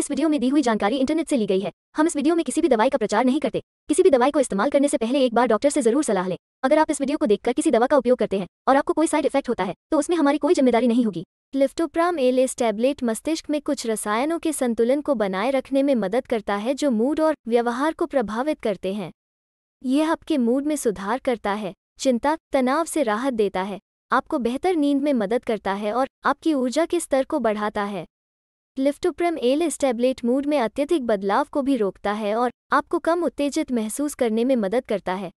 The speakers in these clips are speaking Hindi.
इस वीडियो में दी हुई जानकारी इंटरनेट से ली गई है हम इस वीडियो में किसी भी दवाई का प्रचार नहीं करते किसी भी दवाई को इस्तेमाल करने से पहले एक बार डॉक्टर से जरूर सलाह लें अगर आप इस वीडियो को देखकर किसी दवा का उपयोग करते हैं और आपको कोई साइड इफेक्ट होता है तो उसमें हमारी कोई जिम्मेदारी नहीं होगी लिफ्टोप्राम एस टैबलेट मस्तिष्क में कुछ रसायनों के संतुलन को बनाए रखने में मदद करता है जो मूड और व्यवहार को प्रभावित करते हैं यह आपके मूड में सुधार करता है चिंता तनाव से राहत देता है आपको बेहतर नींद में मदद करता है और आपकी ऊर्जा के स्तर को बढ़ाता है लिफ्टोप्रेम एल एस्टेब्लेट मूड में अत्यधिक बदलाव को भी रोकता है और आपको कम उत्तेजित महसूस करने में मदद करता है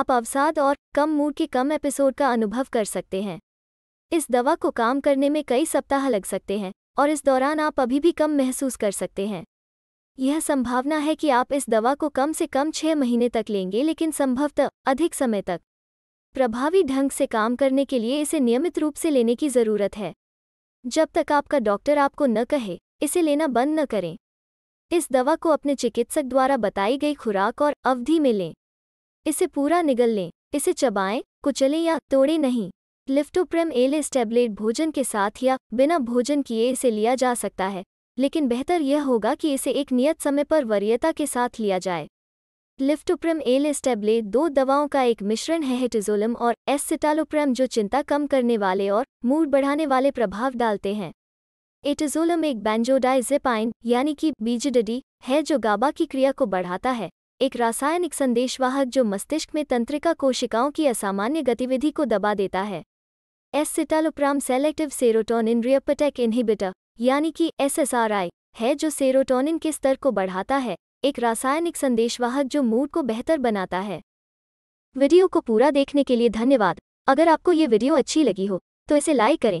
आप अवसाद और कम मूड के कम एपिसोड का अनुभव कर सकते हैं इस दवा को काम करने में कई सप्ताह लग सकते हैं और इस दौरान आप अभी भी कम महसूस कर सकते हैं यह संभावना है कि आप इस दवा को कम से कम छह महीने तक लेंगे लेकिन संभवतः अधिक समय तक प्रभावी ढंग से काम करने के लिए इसे नियमित रूप से लेने की ज़रूरत है जब तक आपका डॉक्टर आपको न कहे इसे लेना बंद न करें इस दवा को अपने चिकित्सक द्वारा बताई गई खुराक और अवधि में लें इसे पूरा निगल लें इसे चबाएं कुचलें या तोड़े नहीं लिफ्टोप्रेम एलिस टैबलेट भोजन के साथ या बिना भोजन किए इसे लिया जा सकता है लेकिन बेहतर यह होगा कि इसे एक नियत समय पर वरीयता के साथ लिया जाए लिफ्टोप्रेम एलिस टैबलेट दो दवाओं का एक मिश्रण है हेटिजोलम और एससिटालोप्रेम जो चिंता कम करने वाले और मूड बढ़ाने वाले प्रभाव डालते हैं एटोजोलम एक बैंजोडाइजेपाइन यानी कि बीजडडी है जो गाबा की क्रिया को बढ़ाता है एक रासायनिक संदेशवाहक जो मस्तिष्क में तंत्रिका कोशिकाओं की असामान्य गतिविधि को दबा देता है citalopram selective serotonin reuptake inhibitor यानी कि एसएसआरआई है जो सेरोटोनिन के स्तर को बढ़ाता है एक रासायनिक संदेशवाहक जो मूड को बेहतर बनाता है वीडियो को पूरा देखने के लिए धन्यवाद अगर आपको ये वीडियो अच्छी लगी हो तो इसे लाइक करें